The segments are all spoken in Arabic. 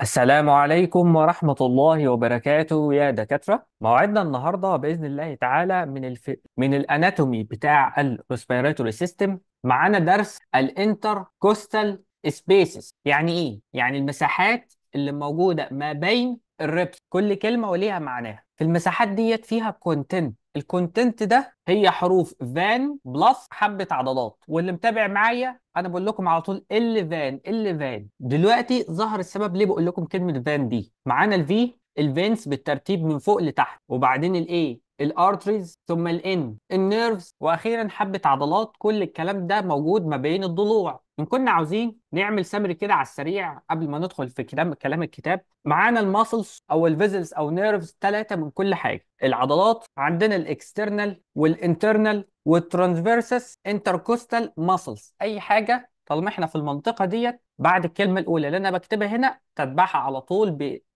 السلام عليكم ورحمة الله وبركاته يا دكاترة موعدنا النهاردة بإذن الله تعالى من الف... من الأناتومي بتاع الريسبيراتوري سيستم معانا درس الانتر كوستال سبيسز يعني إيه؟ يعني المساحات اللي موجودة ما بين الريبس كل كلمة وليها معناها في المساحات ديت فيها كونتنت الكونتنت ده هي حروف فان بلس حبه عضلات واللي متابع معايا انا بقول لكم على طول ال فان ال فان دلوقتي ظهر السبب ليه بقول لكم كلمه فان دي معانا الفي الفينس بالترتيب من فوق لتحت وبعدين الايه الارتريز ثم الان النيرفز واخيرا حبه عضلات كل الكلام ده موجود ما بين الضلوع ان كنا عاوزين نعمل سمري كده على السريع قبل ما ندخل في كلام كلام الكتاب معانا الماسلز او الفيزلز او نيرفز ثلاثه من كل حاجه العضلات عندنا الاكسترنال والانترنال والترانسفيرسس انتركوستال ماسلز اي حاجه طالما احنا في المنطقه ديت بعد الكلمه الاولى اللي انا بكتبها هنا تتبعها على طول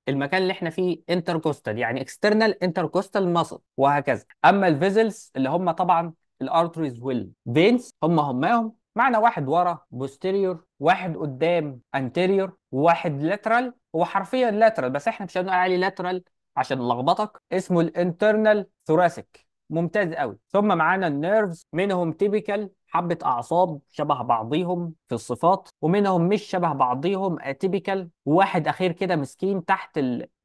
المكان اللي احنا فيه انتركوستال يعني اكسترنال انتركوستال ماسل وهكذا اما الفيزلز اللي هم طبعا الارتريز والفينز هم هماهم معنى واحد ورا بوستيريور واحد قدام انتيريور وواحد لاترال هو حرفيا لاترال بس احنا مش هنقول عليه لاترال عشان نلخبطك اسمه الانترنال ثوراسيك ممتاز قوي ثم معانا النيرفز منهم تيبيكال حبة أعصاب شبه بعضيهم في الصفات ومنهم مش شبه بعضيهم اتيبيكال وواحد أخير كده مسكين تحت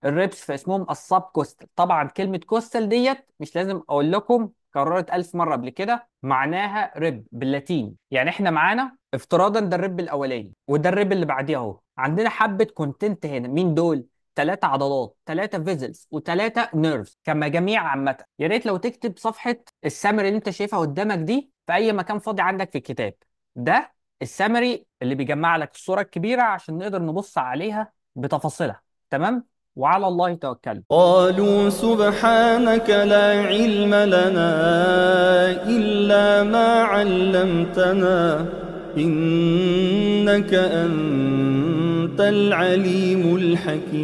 الريبس فاسمهم الصاب كوستال طبعا كلمة كوستال ديت مش لازم أقول لكم كررت ألف مرة قبل كده معناها رب باللاتيني يعني احنا معانا افتراضا ده الرب الأولاني وده الرب اللي بعديه أهو عندنا حبة كونتنت هنا مين دول؟ ثلاثة عضلات ثلاثة فيزلز وثلاثة نيرفز كمجاميع عامة يا ريت لو تكتب صفحة السامري اللي انت شايفها قدامك دي في أي مكان فاضي عندك في الكتاب ده السامري اللي بيجمع لك الصورة الكبيرة عشان نقدر نبص عليها بتفاصيلها تمام وعلى الله توكل قالوا سبحانك لا علم لنا إلا ما علمتنا إنك أنت أنت العليم الحكيم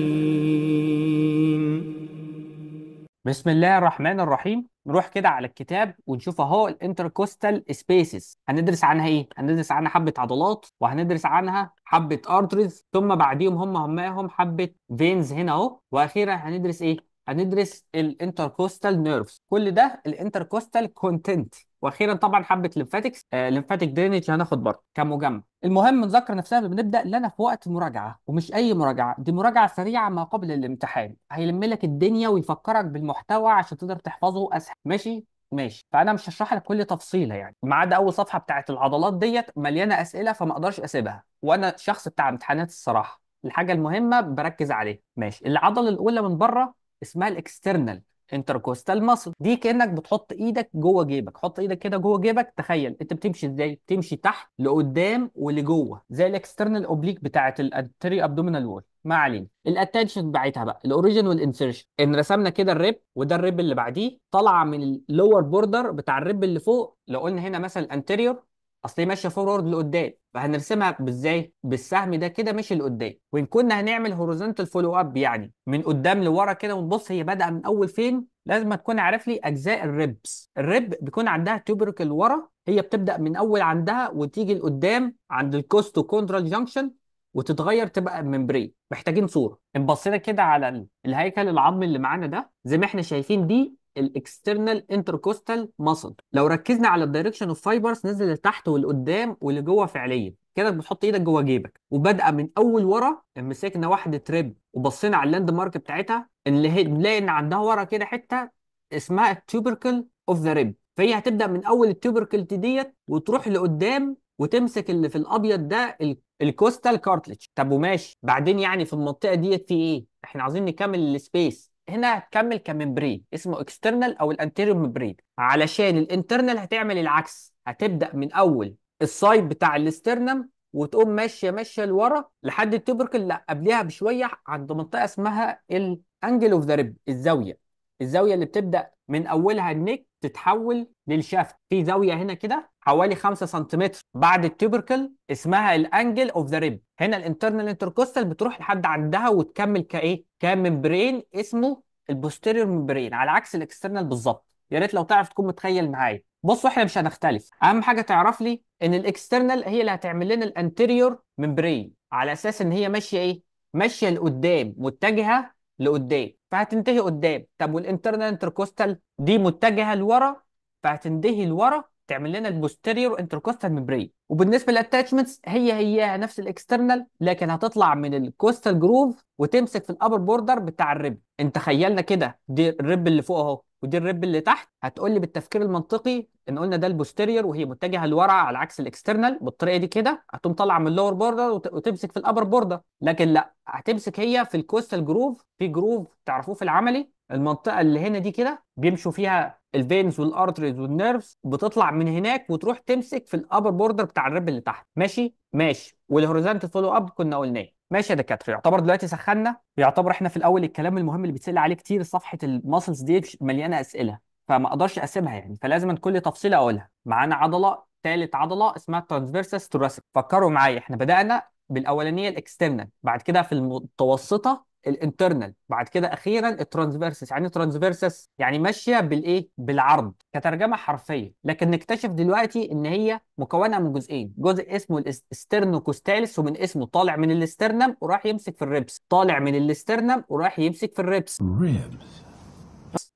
بسم الله الرحمن الرحيم نروح كده على الكتاب ونشوف اهو الانتركوستال سبيسز هندرس عنها ايه هندرس عنها حبه عضلات وهندرس عنها حبه ارتريز ثم بعديهم هم هماهم حبه فينز هنا اهو واخيرا هندرس ايه هندرس الانتركوستال نيرفز كل ده الانتركوستال كونتنت واخيرا طبعا حبه لمفاتكس آه، لمفاتك درينج هناخد برضه كمجمع المهم نذكر نفسنا قبل ما نبدا ان انا في وقت مراجعه ومش اي مراجعه دي مراجعه سريعه ما قبل الامتحان هيلم لك الدنيا ويفكرك بالمحتوى عشان تقدر تحفظه اسهل ماشي ماشي فانا مش هشرح لك كل تفصيله يعني ما عدا اول صفحه بتاعه العضلات ديت مليانه اسئله فما اقدرش اسيبها وانا شخص بتاع امتحانات الصراحه الحاجه المهمه بركز عليها ماشي العضله الاولى من بره اسمها الاكسترنال انتركوستال ماسل دي كانك بتحط ايدك جوه جيبك حط ايدك كده جوه جيبك تخيل انت بتمشي ازاي بتمشي تحت لقدام ولجوه زي الاكسترنال اوبليك بتاعه الانتري ابدومينال وول ما علينا الاتنشن بتاعتها بقى الاوريجن والانسرشن ان رسمنا كده الريب وده الريب اللي بعديه طالعه من اللور بوردر بتاع الريب اللي فوق لو قلنا هنا مثلا الانتيريور اصل هي ماشيه فورورد لقدام فهنرسمها ازاي بالسهم ده كده ماشي لقدام وان كنا هنعمل هوريزونتال فولو اب يعني من قدام لورا كده ونبص هي بدأ من اول فين لازم تكون عارف لي اجزاء الريبس الريب بيكون عندها توبرك ورا هي بتبدا من اول عندها وتيجي لقدام عند الكوستو كوندرال جانكشن وتتغير تبقى ممبرين محتاجين صوره ان بصينا كده على الهيكل العظمي اللي معانا ده زي ما احنا شايفين دي الاكسترنال انتركوستال ماسل لو ركزنا على الدايركشن اوف فايبرز نزل لتحت ولقدام ولجوه فعليا كده بتحط ايدك جوه جيبك وبادئه من اول ورا مسكنا واحده تريب وبصينا على اللاند مارك بتاعتها اللي هي بنلاقي ان عندها ورا كده حته اسمها التوبركل اوف ذا ريب فهي هتبدا من اول التوبركل ديت وتروح لقدام وتمسك اللي في الابيض ده الكوستال كارتليج طب وماشي بعدين يعني في المنطقه ديت في ايه احنا عايزين نكمل السبيس هنا هتكمل كممبرين اسمه اكسترنال او الانتيريور ممبرين علشان الانترنال هتعمل العكس هتبدا من اول السايد بتاع الاسترنم وتقوم ماشيه ماشيه لورا لحد التوبركل لا قبلها بشويه عند منطقه اسمها الانجل اوف ذا ريب الزاويه الزاويه اللي بتبدا من اولها النك تتحول للشافت في زاويه هنا كده حوالي 5 سنتيمتر بعد التوبركل اسمها الانجل اوف ذا ريب هنا الانترنال انتركوستال بتروح لحد عندها وتكمل كايه كممبرين اسمه البوستيريور ممبرين على عكس الاكسترنال بالظبط يا ريت لو تعرف تكون متخيل معايا بصوا احنا مش هنختلف اهم حاجه تعرف لي ان الاكسترنال هي اللي هتعمل لنا الانتيريور ممبرين على اساس ان هي ماشيه ايه ماشيه لقدام متجهه لقدام فهتنتهي قدام طب والانترنال انتركوستال دي متجهه لورا فهتنتهي لورا تعمل لنا البوستيريور انتركوستال ميمبرين وبالنسبه للاتاتشمنتس هي هي نفس الاكسترنال لكن هتطلع من الكوستال جروف وتمسك في الابر بوردر بتاع الرب انت خيلنا كده دي الرب اللي فوق اهو ودي الريب اللي تحت هتقول لي بالتفكير المنطقي ان قلنا ده البوستيريور وهي متجهه لورا على عكس الاكسترنال بالطريقه دي كده هتقوم طالعه من اللور بوردر وتمسك في الابر بوردر لكن لا هتمسك هي في الكوستال جروف في جروف تعرفوه في العملي المنطقه اللي هنا دي كده بيمشوا فيها الفينز والارتريز والنيرفز بتطلع من هناك وتروح تمسك في الابر بوردر بتاع الريب اللي تحت ماشي ماشي والهوريزونتال فولو اب كنا قلناه ماشي يا دكاتره يعتبر دلوقتي سخنا يعتبر احنا في الاول الكلام المهم اللي بيتسال عليه كتير صفحه الماسلز دي مليانه اسئله فما اقدرش اقسمها يعني فلازم كل تفصيله اقولها معانا عضله ثالث عضله اسمها ترانسفيرسس توراسيك فكروا معايا احنا بدانا بالاولانيه الاكسترنال بعد كده في المتوسطه الانترنال بعد كده اخيرا الترانسفيرسس يعني ترانسفيرسس يعني ماشيه بالايه بالعرض كترجمه حرفيه لكن نكتشف دلوقتي ان هي مكونه من جزئين جزء اسمه الاسترنوكوستالس ومن اسمه طالع من الاسترنم وراح يمسك في الريبس طالع من الاسترنم وراح يمسك في الريبس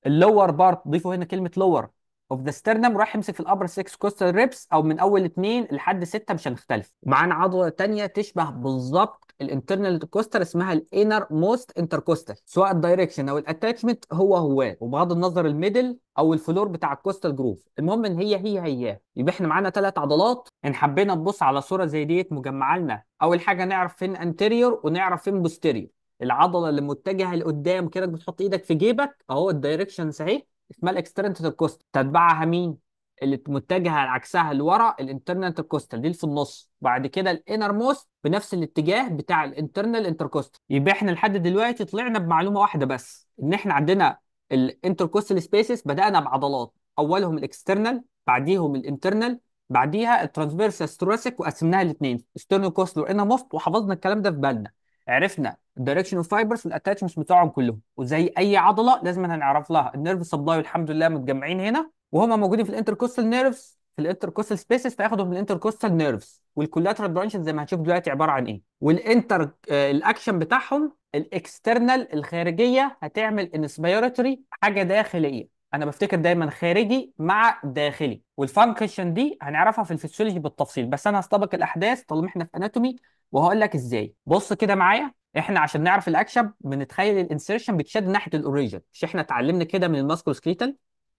اللور بارت ضيفوا هنا كلمه لور اوف ذا سترنم راح يمسك في الابر 6 كوستال ريبس او من اول اثنين لحد سته مش هنختلف معانا عضله ثانيه تشبه بالظبط الانترنال كوستر اسمها الانر موست انتركوستال سواء الدايركشن او الاتاتشمنت هو هو وبغض النظر الميدل او الفلور بتاع الكوستال جروف المهم ان هي هي هي يبقى احنا معانا ثلاث عضلات ان حبينا نبص على صوره زي ديت مجمعه لنا اول حاجه نعرف فين انتيريور ونعرف فين بوستيريور العضله اللي متجهه لقدام كده بتحط ايدك في جيبك اهو الدايركشن صحيح اسمها الاكسترنتال كوستر تتبعها مين اللي متجهه على عكسها لورا الانترنال انتركوستال دي اللي في النص بعد كده الانر موست بنفس الاتجاه بتاع الانترنال انتركوستال يبقى احنا لحد دلوقتي طلعنا بمعلومه واحده بس ان احنا عندنا الانتركوستال سبيسز بدانا بعضلات اولهم الاكسترنال بعديهم الانترنال بعديها الترانسفيرسال ثوراسيك وقسمناها الاثنين ستيرنال كوستال وانر موست وحفظنا الكلام ده في بالنا عرفنا الدايركشن اوف فايبرز والاتاتشمنتس بتوعهم كلهم وزي اي عضله لازم هنعرف لها النيرف سبلاي والحمد لله متجمعين هنا وهما موجودين في الانتركوستال نيرفز في الانتركوستال سبيسز فياخدوا من الانتركوستال نيرفز والكولاترال برانشز زي ما هتشوف دلوقتي عباره عن ايه والانتر آه، الاكشن بتاعهم الاكسترنال الخارجيه هتعمل انسبيرتوري حاجه داخليه انا بفتكر دايما خارجي مع داخلي والفانكشن دي هنعرفها في الفسيولوجي بالتفصيل بس انا هستبق الاحداث طالما احنا في اناتومي وهقول لك ازاي بص كده معايا احنا عشان نعرف الاكشن بنتخيل الانسيرشن بتشد ناحيه الاوريجن مش احنا اتعلمنا كده من الماسكولوسكليتال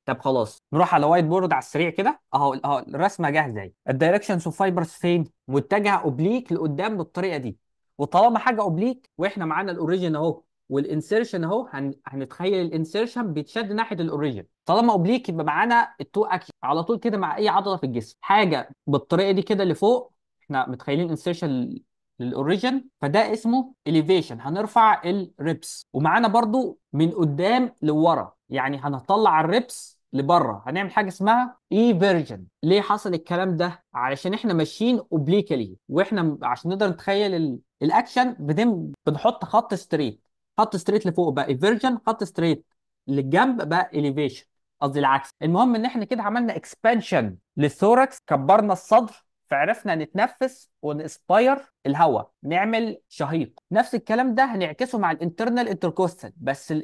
طب خلاص نروح على وايت بورد على السريع كده اهو اهو الرسمه جاهزه اهي الدايركشنز اوف فايبرز فين متجهه اوبليك لقدام بالطريقه دي وطالما حاجه اوبليك واحنا معانا الاوريجن اهو والانسيرشن اهو هن... هنتخيل الانسيرشن بيتشد ناحيه الاوريجن طالما اوبليك يبقى معانا التو اكشن على طول كده مع اي عضله في الجسم حاجه بالطريقه دي كده لفوق احنا متخيلين انسيرشن للاوريجن فده اسمه اليفيشن هنرفع الريبس ومعانا برضو من قدام لورا يعني هنطلع الريبس لبره هنعمل حاجه اسمها اي فيرجن ليه حصل الكلام ده علشان احنا ماشيين اوبليكلي واحنا عشان نقدر نتخيل الاكشن بنحط خط ستريت خط ستريت لفوق بقى فيرجن خط ستريت للجنب بقى اليفيشن قصدي العكس المهم ان احنا كده عملنا اكسبانشن للثوركس كبرنا الصدر فعرفنا نتنفس ونسباير الهواء نعمل شهيق نفس الكلام ده هنعكسه مع الانترنال انتركوستال بس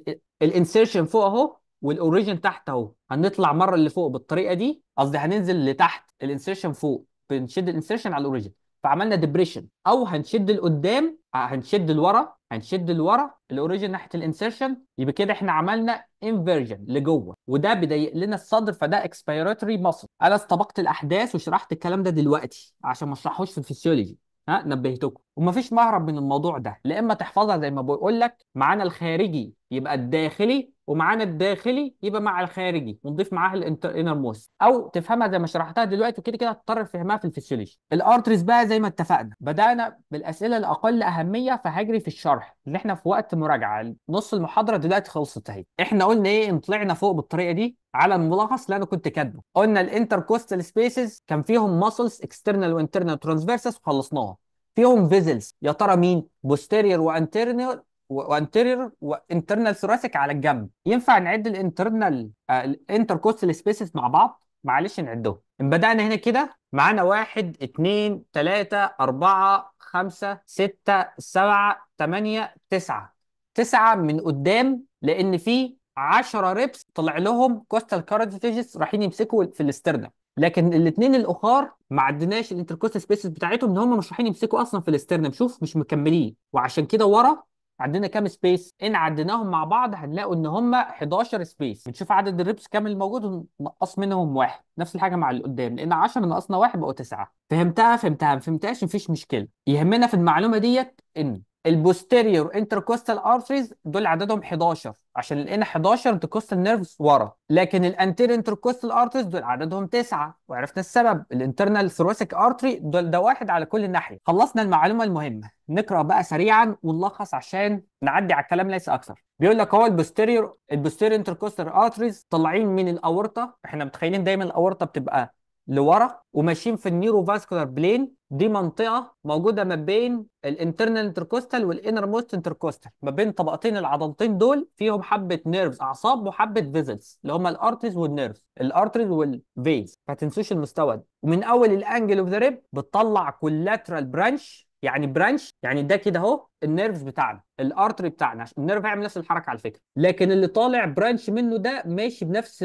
الانسيرشن فوق اهو والاوريجن تحت اهو هنطلع مره اللي فوق بالطريقه دي قصدي هننزل لتحت الانسيرشن فوق بنشد الانسيرشن على الاوريجن فعملنا ديبريشن او هنشد لقدام آه، هنشد لورا هنشد لورا الاوريجن ناحيه الانسيرشن يبقى كده احنا عملنا انفيرجن لجوه وده بيضيق لنا الصدر فده اكسبيراتوري ماسل انا استبقت الاحداث وشرحت الكلام ده دلوقتي عشان ما اشرحوش في الفسيولوجي ها نبهتكم ومفيش مهرب من الموضوع ده لا اما تحفظها زي ما بقول لك معانا الخارجي يبقى الداخلي ومعانا الداخلي يبقى مع الخارجي ونضيف معاها الانر موست او تفهمها زي ما شرحتها دلوقتي وكده كده هتضطر تفهمها في الفسيولوجي الارتريز بقى زي ما اتفقنا بدانا بالاسئله الاقل اهميه فهجري في الشرح اللي احنا في وقت مراجعه نص المحاضره دلوقتي خلصت اهي احنا قلنا ايه ان طلعنا فوق بالطريقه دي على الملخص اللي انا كنت كاتبه قلنا الانتر كوستال سبيسز كان فيهم ماسلز اكسترنال وانترنال ترانسفيرسز وخلصناها فيهم فيزلز يا ترى مين بوستيريور وانترنال وانتيرير وانترنال ثوراسيك على الجنب ينفع نعد الانترنال الانتر الانتركوستال سبيسز مع بعض معلش نعدهم ان بدانا هنا كده معانا 1 2 3 4 5 6 7 8 9 9 من قدام لان في 10 ريبس طلع لهم كوستال كارديتيجز رايحين يمسكوا في الاسترنال لكن الاثنين الاخر ما عدناش الانتركوستال سبيسز بتاعتهم ان هم مش رايحين يمسكوا اصلا في الاسترنال شوف مش مكملين وعشان كده ورا عندنا كام سبيس ان عديناهم مع بعض هنلاقوا ان هم 11 سبيس بنشوف عدد الريبس كام الموجود ونقص منهم واحد نفس الحاجه مع اللي قدام لان 10 نقصنا واحد بقوا تسعه، فهمتها فهمتها ما فهمتهاش مفيش مشكله يهمنا في المعلومه ديت ان البوستيريور انتركوستال ارتريز دول عددهم 11 عشان لقينا 11 انتركوستال نيرفز ورا لكن الانتير انتركوستال ارتريز دول عددهم 9 وعرفنا السبب الانترنال ثروسيك ارتري دول ده واحد على كل ناحيه خلصنا المعلومه المهمه نقرا بقى سريعا ونلخص عشان نعدي على الكلام ليس اكثر بيقول لك هو البوستيريور البوستيريور انتركوستال ارتريز طالعين من الاورطه احنا متخيلين دايما الاورطه بتبقى لورا وماشيين في النيرو فاسكولار بلين دي منطقه موجوده ما بين الانترنال انتركوستال والانر موست انتركوستال ما بين طبقتين العضلتين دول فيهم حبه نيرفز اعصاب وحبه فيزلز اللي هم الارتريز والنيرفز الارتريز والفيز ما تنسوش المستوى ده ومن اول الانجل اوف ذا ريب بتطلع كولاترال برانش يعني برانش يعني ده كده اهو النيرفز بتاعنا الارتري بتاعنا النيرف هيعمل نفس الحركه على فكره لكن اللي طالع برانش منه ده ماشي بنفس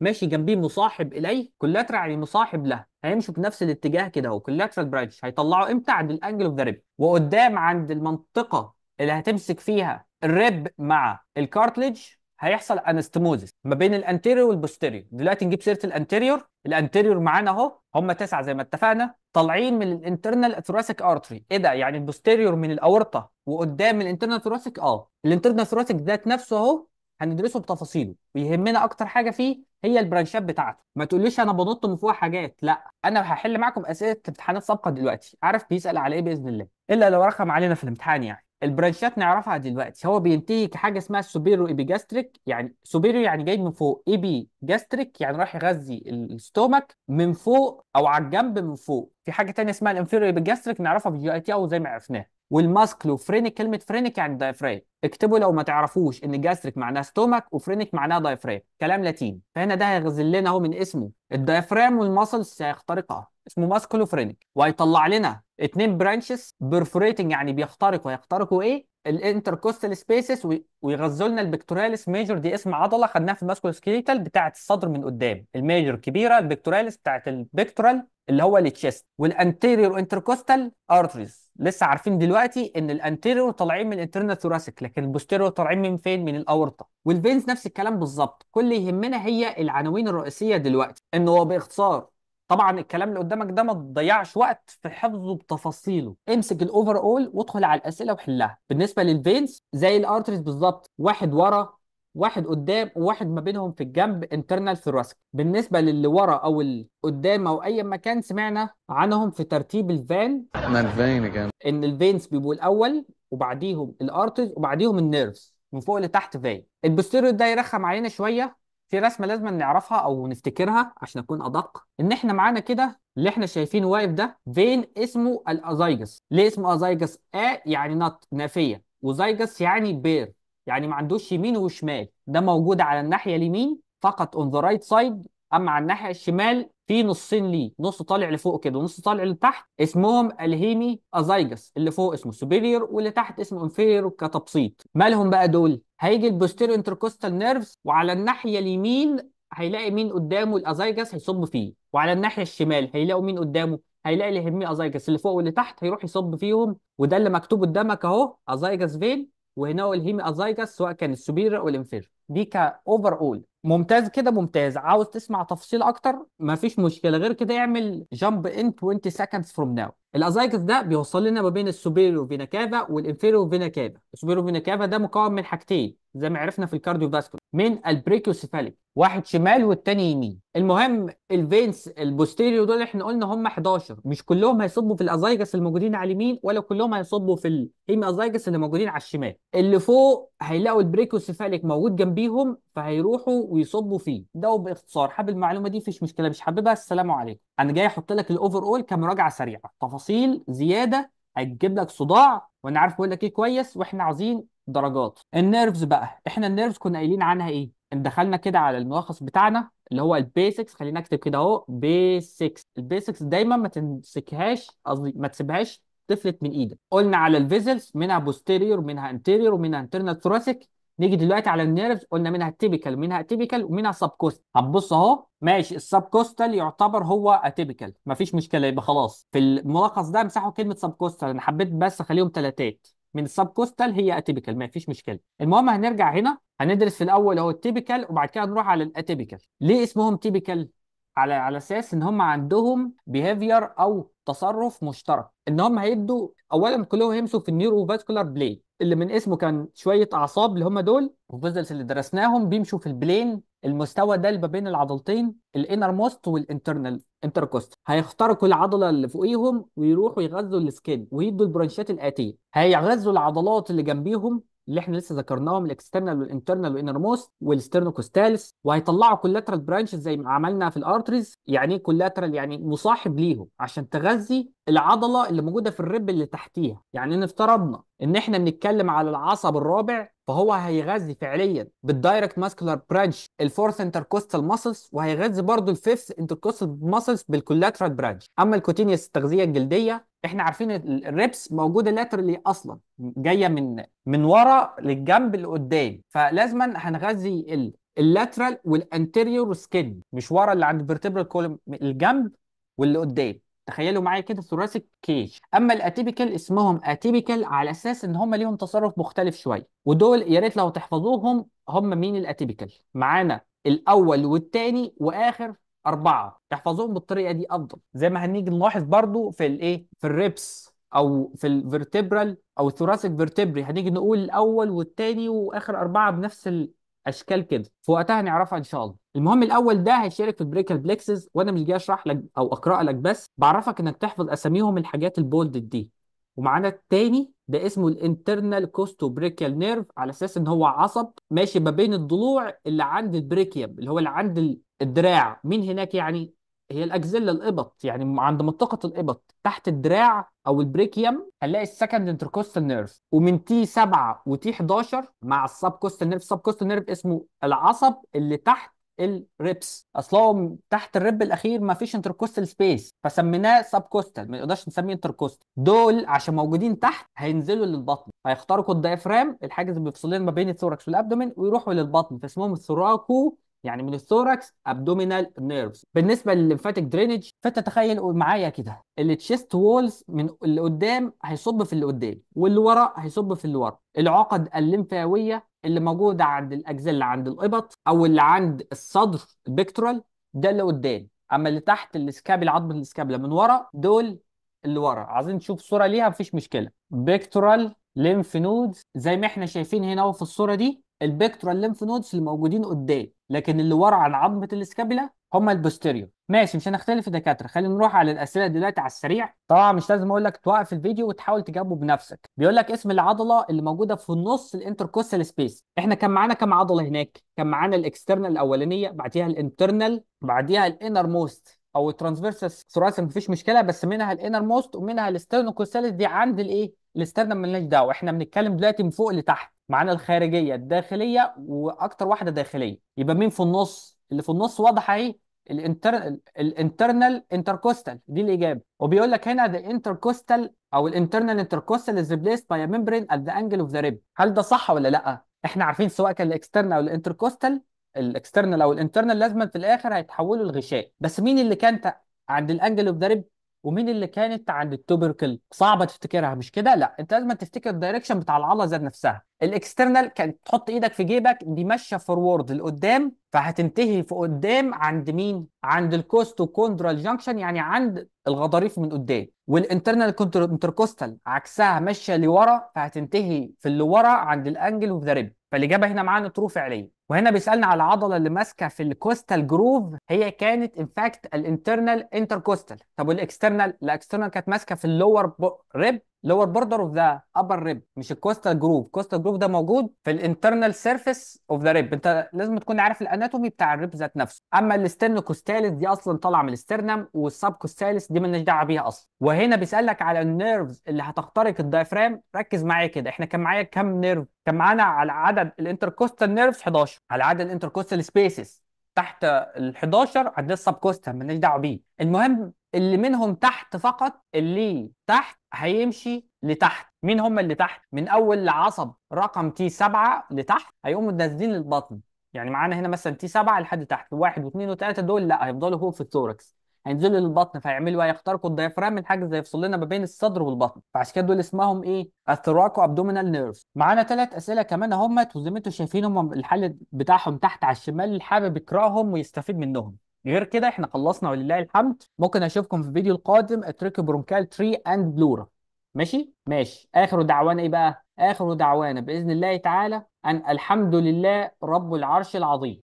ماشي جنبيه مصاحب اليه كولاترال يعني مصاحب له هيمشوا في نفس الاتجاه كده اهو كولاترال برانش هيطلعوا امتى عند الانجل اوف ذا ريب وقدام عند المنطقه اللي هتمسك فيها الريب مع الكارتليج هيحصل انستموزس ما بين الانتيريور والبوستيريور دلوقتي نجيب سيره الانتيريور الانتيريور معانا اهو هم تسعه زي ما اتفقنا طالعين من الانترنال ثوراسيك ارتري ايه ده يعني البوستيريور من الاورطه وقدام الانترنال ثوراسيك اه الانترنال ثوراسيك ذات نفسه اهو هندرسه بتفاصيله ويهمنا اكتر حاجه فيه هي البرانشات بتاعته ما تقوليش انا بنط من فوق حاجات لا انا هحل معاكم اسئله امتحانات سابقه دلوقتي عارف بيسال على ايه باذن الله الا لو رخم علينا في الامتحان يعني البرانشات نعرفها دلوقتي هو بينتهي كحاجه اسمها السوبيرو ايبيجاستريك يعني سوبيرو يعني جاي من فوق ايبي جاستريك يعني راح يغذي الستومك من فوق او على الجنب من فوق في حاجه تانية اسمها الانفيرو ايبيجاستريك نعرفها في جي اي تي او زي ما عرفناها والماسكلو فرينك كلمه فرينك يعني دايفرام اكتبوا لو ما تعرفوش ان جاستريك معناه ستومك وفرينك معناه دايفرام كلام لاتيني فهنا ده هيغزل لنا اهو من اسمه الدايفرام والماسلز هيخترقها اسمه ماسكلو فرينك وهيطلع لنا اتنين برانشز برفوريتنج يعني بيخترقوا هيخترقوا ايه الانتركوستال سبيسز ويغذوا لنا البكتوراليس ميجور دي اسم عضله خدناها في الماسكول سكيليتال بتاعه الصدر من قدام الميجور كبيره البكتوراليس بتاعه البكتورال اللي هو التشست والانتيريور انتركوستال ارتريز لسه عارفين دلوقتي ان الانتيريور طالعين من الانترنال ثوراسيك لكن البوستيريور طالعين من فين من الاورطه والفينز نفس الكلام بالظبط كل اللي يهمنا هي العناوين الرئيسيه دلوقتي ان هو باختصار طبعا الكلام اللي قدامك ده ما تضيعش وقت في حفظه بتفاصيله امسك الاوفر اول وادخل على الاسئله وحلها بالنسبه للفينز زي الارتريز بالظبط واحد ورا واحد قدام وواحد ما بينهم في الجنب انترنال ثوراسيك بالنسبه للي ورا او قدام او اي مكان سمعنا عنهم في ترتيب الفان ان الفينز بيبقوا الاول وبعديهم الارتريز وبعديهم النيرفز من فوق لتحت فان البوستيريور ده يرخم علينا شويه في رسمه لازم نعرفها او نفتكرها عشان اكون ادق ان احنا معانا كده اللي احنا شايفينه واقف ده فين اسمه الازايجس ليه اسمه ازايجس ا آه يعني نط نافيه وزايجس يعني بير يعني ما عندوش يمين وشمال ده موجود على الناحيه اليمين فقط اون ذا رايت سايد اما على الناحيه الشمال في نصين ليه نص طالع لفوق كده ونص طالع لتحت اسمهم الهيمي ازايجس اللي فوق اسمه سوبيريور واللي تحت اسمه انفيريور كتبسيط مالهم بقى دول هيجي البوستيرو انتركوستال نيرفز وعلى الناحيه اليمين هيلاقي مين قدامه الازايجاس هيصب فيه وعلى الناحيه الشمال هيلاقوا مين قدامه هيلاقي اللي ازايجاس اللي فوق واللي تحت هيروح يصب فيهم وده اللي مكتوب قدامك اهو ازايجاس فين وهنا الهيمي ازايجاس سواء كان السوبيريور او الانفيريور دي كاوفر اول ممتاز كده ممتاز عاوز تسمع تفصيل اكتر مفيش مشكله غير كده اعمل جامب ان 20 سكندز فروم now الازايكس ده بيوصل لنا ما بين السوبيريور فينا كافا والانفيريور فينا كافا السوبيريور فينا كافا ده مكون من حاجتين زي ما عرفنا في الكارديو فاسكولار من البريكيوسيفاليك واحد شمال والتاني يمين المهم الفينس البوستيريو دول احنا قلنا هم 11 مش كلهم هيصبوا في الازايجس الموجودين على اليمين ولا كلهم هيصبوا في الهيمي ازايجس اللي موجودين على الشمال اللي فوق هيلاقوا البريكيوسيفاليك موجود جنبيهم فهيروحوا ويصبوا فيه ده باختصار حابب المعلومه دي فيش مشكله مش حاببها السلام عليكم انا جاي احط لك الاوفر اول كمراجعه سريعه تفاصيل زياده هتجيب لك صداع وانا عارف بقول لك ايه كويس واحنا عاوزين درجات النيرفز بقى احنا النيرفز كنا قايلين عنها ايه دخلنا كده على الملخص بتاعنا اللي هو البيسكس خلينا اكتب كده اهو بيسكس البيسكس دايما ما تمسكهاش قصدي ما تسيبهاش تفلت من ايدك قلنا على الفيزلز منها بوستيريور منها انتيرير ومنها انترنال ثوراسيك نيجي دلوقتي على النيرفز قلنا منها تيبيكال منها اتيبيكال ومنها سب كوست هتبص اهو ماشي السب كوستال يعتبر هو اتيبيكال مفيش مشكله يبقى خلاص في الملخص ده امسحوا كلمه سب كوستال انا حبيت بس اخليهم ثلاثات من السب كوستال هي اتيبيكال ما فيش مشكله المهم هنرجع هنا هندرس في الاول اهو التيبيكال وبعد كده نروح على الاتيبيكال ليه اسمهم تيبيكال على على اساس ان هم عندهم بيهيفير او تصرف مشترك ان هم هيدوا اولا كلهم هيمسوا في النيورو فاسكولار بلاي اللي من اسمه كان شويه اعصاب اللي هم دول والفيزلز اللي درسناهم بيمشوا في البلين المستوى ده اللي ما بين العضلتين الانر موست والانترنال انتركوست هيخترقوا العضله اللي فوقيهم ويروحوا يغذوا السكين ويدوا البرانشات الاتيه هيغذوا العضلات اللي جنبيهم اللي احنا لسه ذكرناهم الاكسترنال والانترنال والانر موست والسترنوكوستالس وهيطلعوا كولاترال برانشز زي ما عملنا في الارتريز يعني ايه كولاترال يعني مصاحب ليهم عشان تغذي العضله اللي موجوده في الرب اللي تحتيها يعني ان افترضنا ان احنا بنتكلم على العصب الرابع فهو هيغذي فعليا بالدايركت ماسكولار برانش الفورث انتركوستال ماسلز وهيغذي برضه الفيفث انتركوستال ماسلز بالكولاترال برانش اما الكوتينيوس التغذيه الجلديه احنا عارفين الريبس موجوده لاترالي اصلا جايه من من ورا للجنب لقدام فلازما هنغذي ال اللاترال والانتيريور سكين مش ورا اللي عند الفرتبرال كولم الجنب واللي قدام تخيلوا معايا كده ثوراسيك كيج اما الاتيبيكال اسمهم اتيبيكال على اساس ان هم ليهم تصرف مختلف شويه ودول يا ريت لو تحفظوهم هم مين الاتيبيكال معانا الاول والثاني واخر اربعه تحفظوهم بالطريقه دي افضل زي ما هنيجي نلاحظ برضو في الايه في الريبس او في الفرتبرال او الثوراسيك فيرتبري هنيجي نقول الاول والثاني واخر اربعه بنفس اشكال كده في وقتها هنعرفها ان شاء الله المهم الاول ده هيشارك في البريكال بلكسز وانا مش جاي اشرح لك او اقرا لك بس بعرفك انك تحفظ اساميهم الحاجات البولد دي ومعانا التاني ده اسمه الانترنال كوستوبريكيال نيرف على اساس ان هو عصب ماشي ما بين الضلوع اللي عند البريكيب اللي هو اللي عند الدراع مين هناك يعني هي الاكزيلا الابط يعني عند منطقه الابط تحت الدراع او البريكيوم هنلاقي السكند انتركوستال نيرف ومن تي 7 وتي 11 مع السب كوستال نيرف السب كوستال نيرف اسمه العصب اللي تحت الريبس اصل تحت الريب الاخير ما فيش انتركوستال سبيس فسميناه سب كوستال ما نقدرش نسميه انتركوستال دول عشان موجودين تحت هينزلوا للبطن هيخترقوا الدايفرام الحاجز اللي بيفصل ما بين الثوركس والابدومين ويروحوا للبطن فاسمهم الثوراكو يعني من الثوركس ابدومينال نيرفز بالنسبه للليمفاتيك درينج فانت تخيل معايا كده التشيست وولز من اللي قدام هيصب في اللي قدام واللي ورا هيصب في اللي ورا العقد الليمفاويه اللي موجوده عند الاجزاء اللي عند الابط او اللي عند الصدر بيكترال ده اللي قدام اما اللي تحت السكابل العظم السكابلا من ورا دول اللي ورا عايزين نشوف صوره ليها مفيش مشكله بكترال ليمف نودز زي ما احنا شايفين هنا في الصوره دي البكترال ليمف نودز اللي موجودين قدام لكن اللي ورا عن عظمه الاسكابيلا هم البوستيريو ماشي مش هنختلف يا دكاتره خلينا نروح على الاسئله دلوقتي على السريع طبعا مش لازم اقول لك توقف الفيديو وتحاول تجاوبه بنفسك بيقول لك اسم العضله اللي موجوده في النص الانتركوستال سبيس احنا كان معانا كام عضله هناك كان معانا الاكسترنال الاولانيه بعديها الانترنال بعديها الانر موست او الترانسفيرسال ثوراسل مفيش مشكله بس منها الانر موست ومنها الاسترنوكوستالس دي عند الايه الاستاندة مالناش دعوه احنا بنتكلم دلوقتي من فوق لتحت معانا الخارجيه الداخليه واكتر واحده داخليه يبقى مين في النص اللي في النص واضحه اهي الانترنال الانترنال انتركوستال دي الاجابه وبيقول لك هنا ذا انتركوستال او الانترنال انتركوستال از ريبليست باي ميمبرين ات ذا انجل اوف ذا ريب هل ده صح ولا لا احنا عارفين سواء كان الاكسترنال او الانتركوستال الاكسترنال او الانترنال لازم في الاخر هيتحولوا لغشاء بس مين اللي كان عند الانجل اوف ذا ريب ومين اللي كانت عند التوبركل صعبه تفتكرها مش كده لا انت لازم تفتكر الدايركشن بتاع العضله ذات نفسها الاكسترنال كانت تحط ايدك في جيبك دي ماشيه فورورد لقدام فهتنتهي في قدام عند مين عند كوندرال جانكشن يعني عند الغضاريف من قدام والانترنال كوستال عكسها ماشيه لورا فهتنتهي في اللي ورا عند الانجل اوف ذا ريب فالاجابه هنا معانا ترو فعليا وهنا بيسالنا على العضله اللي ماسكه في الكوستال جروف هي كانت انفاكت الانترنال انتركوستال طب والاكسترنال الاكسترنال كانت ماسكه في اللور ريب lower border of the upper rib مش الكوستال جروف الكوستال جروف ده موجود في الانترنال سيرفيس اوف ذا ريب انت لازم تكون عارف الاناتومي بتاع الريب ذات نفسه اما الاسترنو دي اصلا طالعه من الاسترنم والسب دي مالناش دعوه بيها اصلا وهنا بيسالك على النيرفز اللي هتخترق الدايفرام ركز معايا كده احنا كان معايا كام نيرف كان معانا على عدد الانتركوستال نيرفز 11 على عدد الانتركوستال سبيسز تحت ال 11 عندنا السبكوستال مالناش دعوه بيه المهم اللي منهم تحت فقط اللي تحت هيمشي لتحت مين هم اللي تحت من اول عصب رقم تي 7 لتحت هيقوموا نازلين للبطن يعني معانا هنا مثلا تي 7 لحد تحت واحد واثنين وثلاثه دول لا هيفضلوا فوق في الثوركس هينزلوا للبطن فيعملوا إيه؟ هيخترقوا الديافرام الحاجز زي هيفصل لنا ما بين الصدر والبطن فعشان كده دول اسمهم ايه؟ الثراكو ابدومينال نيرف معانا ثلاث اسئله كمان هم وزي ما انتم شايفين هم الحل بتاعهم تحت على الشمال اللي حابب يقراهم ويستفيد منهم غير كده احنا خلصنا ولله الحمد ممكن اشوفكم في الفيديو القادم اتركي برونكال تري اند بلورا ماشي ماشي اخر دعوانا ايه بقى اخر دعوانا باذن الله تعالى ان الحمد لله رب العرش العظيم